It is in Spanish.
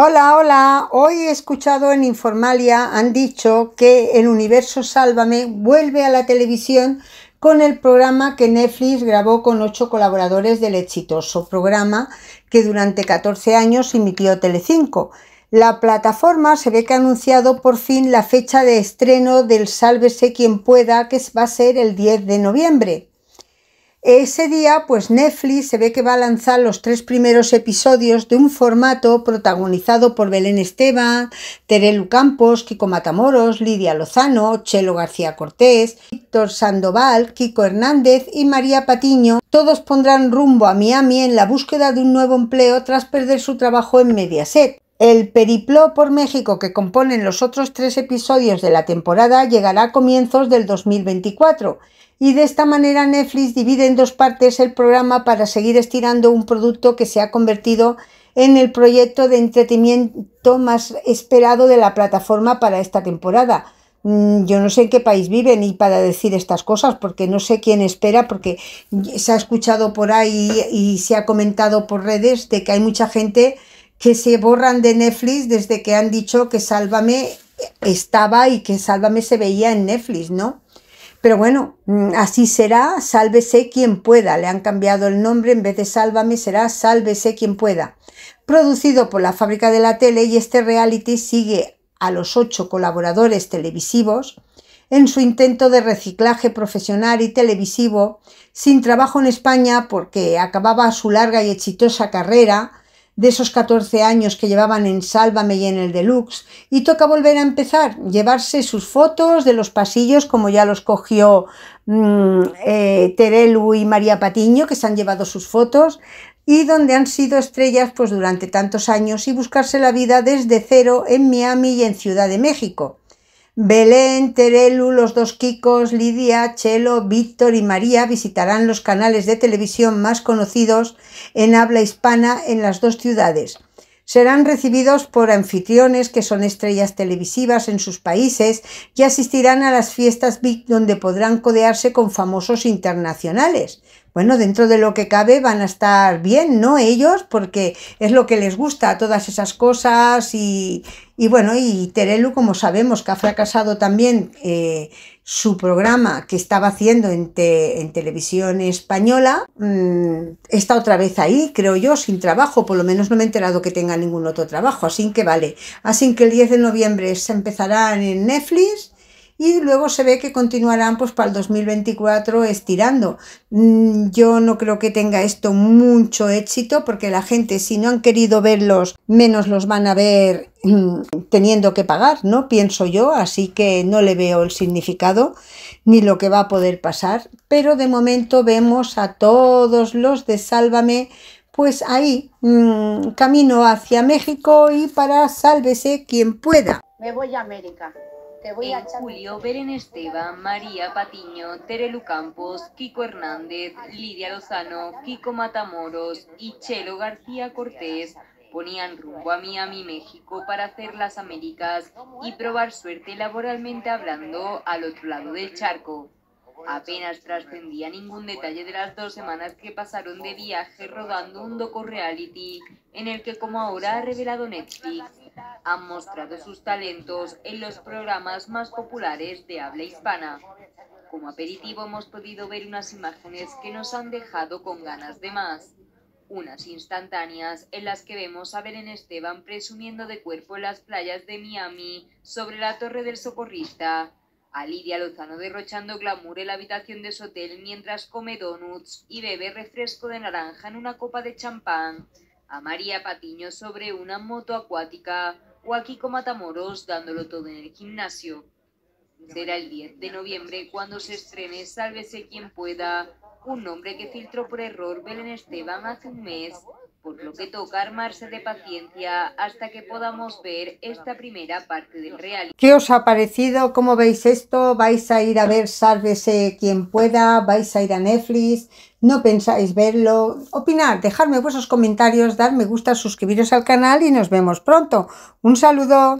Hola, hola. Hoy he escuchado en Informalia, han dicho que el universo Sálvame vuelve a la televisión con el programa que Netflix grabó con ocho colaboradores del exitoso programa que durante 14 años emitió Telecinco. La plataforma se ve que ha anunciado por fin la fecha de estreno del Sálvese quien pueda, que va a ser el 10 de noviembre. Ese día, pues Netflix se ve que va a lanzar los tres primeros episodios de un formato protagonizado por Belén Esteban, Terelu Campos, Kiko Matamoros, Lidia Lozano, Chelo García Cortés, Víctor Sandoval, Kiko Hernández y María Patiño. Todos pondrán rumbo a Miami en la búsqueda de un nuevo empleo tras perder su trabajo en Mediaset. El periplo por México que componen los otros tres episodios de la temporada llegará a comienzos del 2024 y de esta manera Netflix divide en dos partes el programa para seguir estirando un producto que se ha convertido en el proyecto de entretenimiento más esperado de la plataforma para esta temporada. Mm, yo no sé en qué país viven y para decir estas cosas, porque no sé quién espera, porque se ha escuchado por ahí y se ha comentado por redes de que hay mucha gente que se borran de Netflix desde que han dicho que Sálvame estaba y que Sálvame se veía en Netflix, ¿no? Pero bueno, mm, así será, sálvese quien pueda. Le han cambiado el nombre, en vez de Sálvame será Sálvese quien pueda. Producido por la fábrica de la tele y este reality sigue a los ocho colaboradores televisivos en su intento de reciclaje profesional y televisivo, sin trabajo en España porque acababa su larga y exitosa carrera de esos 14 años que llevaban en Sálvame y en el Deluxe, y toca volver a empezar, llevarse sus fotos de los pasillos, como ya los cogió mm, eh, Terelu y María Patiño, que se han llevado sus fotos, y donde han sido estrellas pues durante tantos años, y buscarse la vida desde cero en Miami y en Ciudad de México. Belén, Terelu, los dos Kikos, Lidia, Chelo, Víctor y María visitarán los canales de televisión más conocidos en habla hispana en las dos ciudades. Serán recibidos por anfitriones que son estrellas televisivas en sus países y asistirán a las fiestas Big donde podrán codearse con famosos internacionales bueno, dentro de lo que cabe van a estar bien, ¿no? Ellos, porque es lo que les gusta, todas esas cosas y, bueno, y Terelu, como sabemos, que ha fracasado también eh, su programa que estaba haciendo en, televisión española, mm, está otra vez ahí, creo yo, sin trabajo, por lo menos no me he enterado que tenga ningún otro trabajo, así que vale. Así que el 10 de noviembre se empezará en Netflix y luego se ve que continuarán pues para el 2024 estirando. Mm, yo no creo que tenga esto mucho éxito porque la gente si no han querido verlos, menos los van a ver mm, teniendo que pagar, ¿no? Pienso yo, así que no le veo el significado ni lo que va a poder pasar, pero de momento vemos a todos los de Sálvame pues ahí, mm, camino hacia México y para sálvese quien pueda. Me voy a América en Julio, Beren Esteban, María Patiño, Terelu Campos, Kiko Hernández, Lidia Lozano, Kiko Matamoros y Chelo García Cortés ponían rumbo a Miami, México para hacer las Américas y probar suerte laboralmente hablando al otro lado del charco. Apenas trascendía ningún detalle de las dos semanas que pasaron de viaje rodando un doco reality en el que como ahora ha revelado Netflix, han mostrado sus talentos en los programas más populares de habla hispana. Como aperitivo hemos podido ver unas imágenes que nos han dejado con ganas de más. Unas instantáneas en las que vemos a Beren Esteban presumiendo de cuerpo en las playas de Miami sobre la torre del socorrista, a Lidia Lozano derrochando glamour en la habitación de su hotel mientras come donuts y bebe refresco de naranja en una copa de champán, a María Patiño sobre una moto acuática o a Kiko Matamoros dándolo todo en el gimnasio. Será el 10 de noviembre cuando se estrene Sálvese quien pueda, un nombre que filtró por error Belén Esteban hace un mes por lo que toca armarse de paciencia hasta que podamos ver esta primera parte del real. ¿Qué os ha parecido? ¿Cómo veis esto? ¿Vais a ir a ver Sálvese quien pueda? ¿Vais a ir a Netflix? ¿No pensáis verlo? Opinad, dejadme vuestros comentarios, dar me gusta, suscribiros al canal y nos vemos pronto. Un saludo.